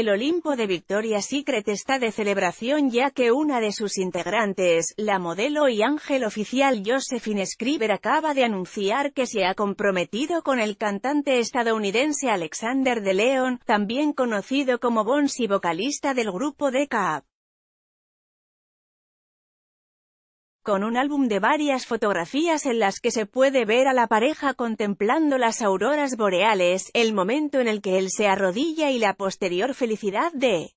El Olimpo de Victoria Secret está de celebración ya que una de sus integrantes, la modelo y ángel oficial Josephine Scriber acaba de anunciar que se ha comprometido con el cantante estadounidense Alexander de Leon, también conocido como y vocalista del grupo The con un álbum de varias fotografías en las que se puede ver a la pareja contemplando las auroras boreales, el momento en el que él se arrodilla y la posterior felicidad de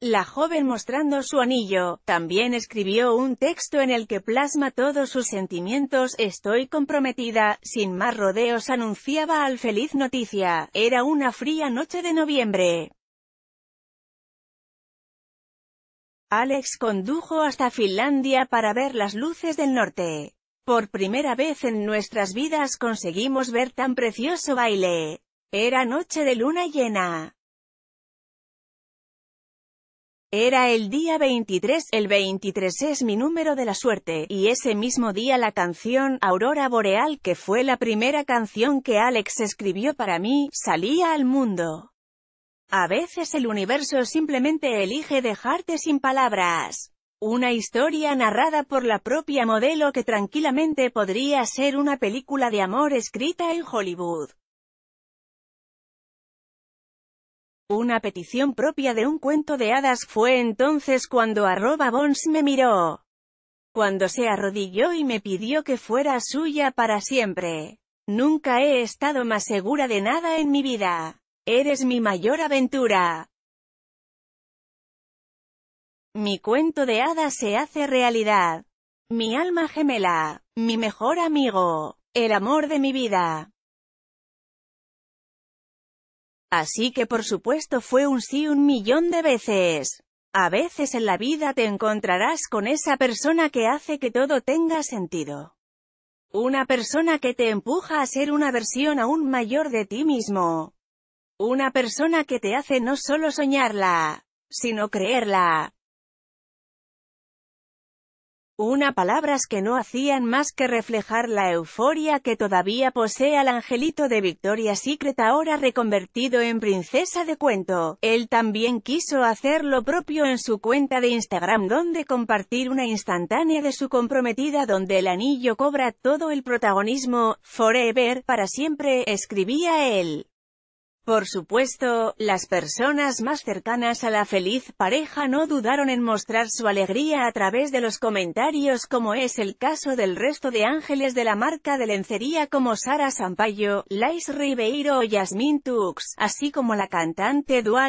la joven mostrando su anillo. También escribió un texto en el que plasma todos sus sentimientos, estoy comprometida, sin más rodeos anunciaba al feliz noticia, era una fría noche de noviembre. Alex condujo hasta Finlandia para ver las luces del norte. Por primera vez en nuestras vidas conseguimos ver tan precioso baile. Era noche de luna llena. Era el día 23, el 23 es mi número de la suerte, y ese mismo día la canción Aurora Boreal, que fue la primera canción que Alex escribió para mí, salía al mundo. A veces el universo simplemente elige dejarte sin palabras. Una historia narrada por la propia modelo que tranquilamente podría ser una película de amor escrita en Hollywood. Una petición propia de un cuento de hadas fue entonces cuando arroba Bones me miró. Cuando se arrodilló y me pidió que fuera suya para siempre. Nunca he estado más segura de nada en mi vida. Eres mi mayor aventura. Mi cuento de hadas se hace realidad. Mi alma gemela, mi mejor amigo, el amor de mi vida. Así que por supuesto fue un sí un millón de veces. A veces en la vida te encontrarás con esa persona que hace que todo tenga sentido. Una persona que te empuja a ser una versión aún mayor de ti mismo. Una persona que te hace no solo soñarla, sino creerla. Una palabras que no hacían más que reflejar la euforia que todavía posee al angelito de Victoria Secret ahora reconvertido en princesa de cuento. Él también quiso hacer lo propio en su cuenta de Instagram donde compartir una instantánea de su comprometida donde el anillo cobra todo el protagonismo, forever, para siempre, escribía él. Por supuesto, las personas más cercanas a la feliz pareja no dudaron en mostrar su alegría a través de los comentarios como es el caso del resto de ángeles de la marca de lencería como Sara Sampaio, Lais Ribeiro o Yasmin Tux, así como la cantante Dua